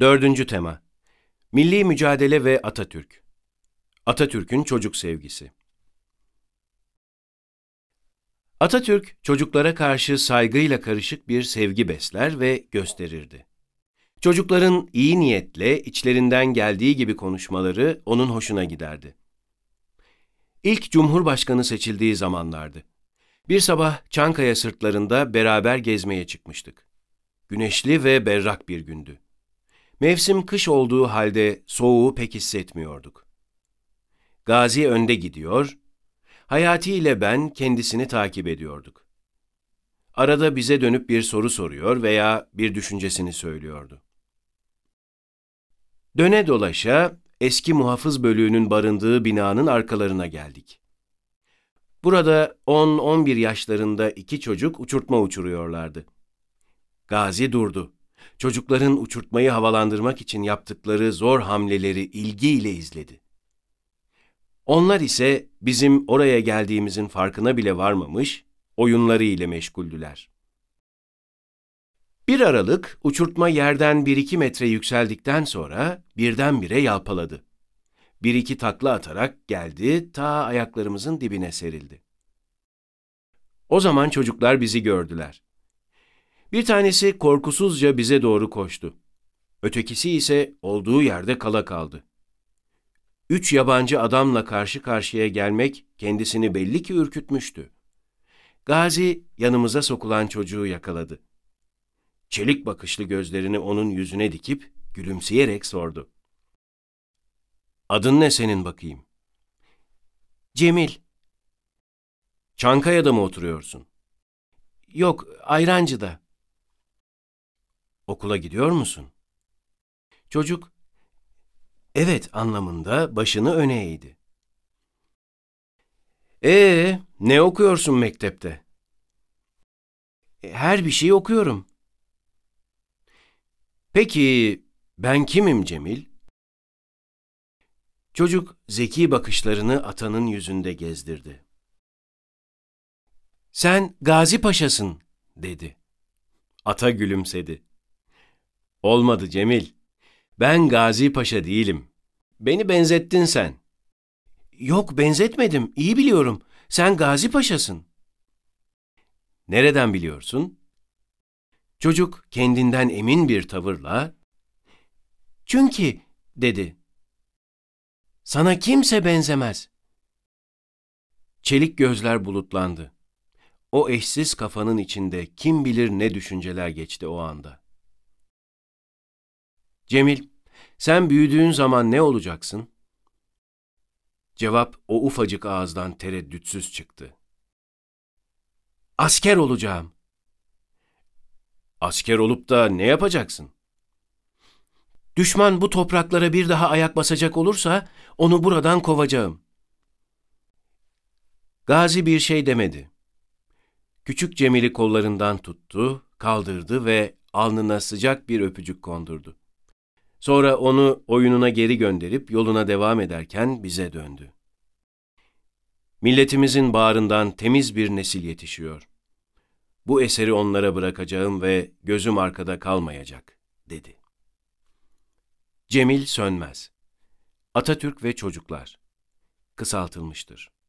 Dördüncü tema Milli Mücadele ve Atatürk Atatürk'ün Çocuk Sevgisi Atatürk, çocuklara karşı saygıyla karışık bir sevgi besler ve gösterirdi. Çocukların iyi niyetle içlerinden geldiği gibi konuşmaları onun hoşuna giderdi. İlk Cumhurbaşkanı seçildiği zamanlardı. Bir sabah Çankaya sırtlarında beraber gezmeye çıkmıştık. Güneşli ve berrak bir gündü. Mevsim kış olduğu halde soğuğu pek hissetmiyorduk. Gazi önde gidiyor, Hayati ile ben kendisini takip ediyorduk. Arada bize dönüp bir soru soruyor veya bir düşüncesini söylüyordu. Döne dolaşa eski muhafız bölüğünün barındığı binanın arkalarına geldik. Burada 10-11 yaşlarında iki çocuk uçurtma uçuruyorlardı. Gazi durdu çocukların uçurtmayı havalandırmak için yaptıkları zor hamleleri ilgiyle izledi. Onlar ise bizim oraya geldiğimizin farkına bile varmamış, oyunları ile meşguldüler. Bir Aralık uçurtma yerden bir iki metre yükseldikten sonra birdenbire yalpaladı. Bir iki takla atarak geldi ta ayaklarımızın dibine serildi. O zaman çocuklar bizi gördüler. Bir tanesi korkusuzca bize doğru koştu. Ötekisi ise olduğu yerde kala kaldı. Üç yabancı adamla karşı karşıya gelmek kendisini belli ki ürkütmüştü. Gazi yanımıza sokulan çocuğu yakaladı. Çelik bakışlı gözlerini onun yüzüne dikip gülümseyerek sordu. Adın ne senin bakayım? Cemil. Çankaya'da mı oturuyorsun? Yok, Ayrancı'da. Okula gidiyor musun? Çocuk, evet anlamında başını öne eğdi. Ee, ne okuyorsun mektepte? E, her bir şeyi okuyorum. Peki ben kimim Cemil? Çocuk zeki bakışlarını atanın yüzünde gezdirdi. Sen Gazi Paşa'sın dedi. Ata gülümsedi. Olmadı Cemil. Ben Gazi Paşa değilim. Beni benzettin sen. Yok benzetmedim, İyi biliyorum. Sen Gazi Paşa'sın. Nereden biliyorsun? Çocuk kendinden emin bir tavırla, çünkü dedi. Sana kimse benzemez. Çelik gözler bulutlandı. O eşsiz kafanın içinde kim bilir ne düşünceler geçti o anda. Cemil, sen büyüdüğün zaman ne olacaksın? Cevap o ufacık ağızdan tereddütsüz çıktı. Asker olacağım. Asker olup da ne yapacaksın? Düşman bu topraklara bir daha ayak basacak olursa onu buradan kovacağım. Gazi bir şey demedi. Küçük Cemil'i kollarından tuttu, kaldırdı ve alnına sıcak bir öpücük kondurdu. Sonra onu oyununa geri gönderip yoluna devam ederken bize döndü. Milletimizin bağrından temiz bir nesil yetişiyor. Bu eseri onlara bırakacağım ve gözüm arkada kalmayacak, dedi. Cemil Sönmez Atatürk ve Çocuklar Kısaltılmıştır.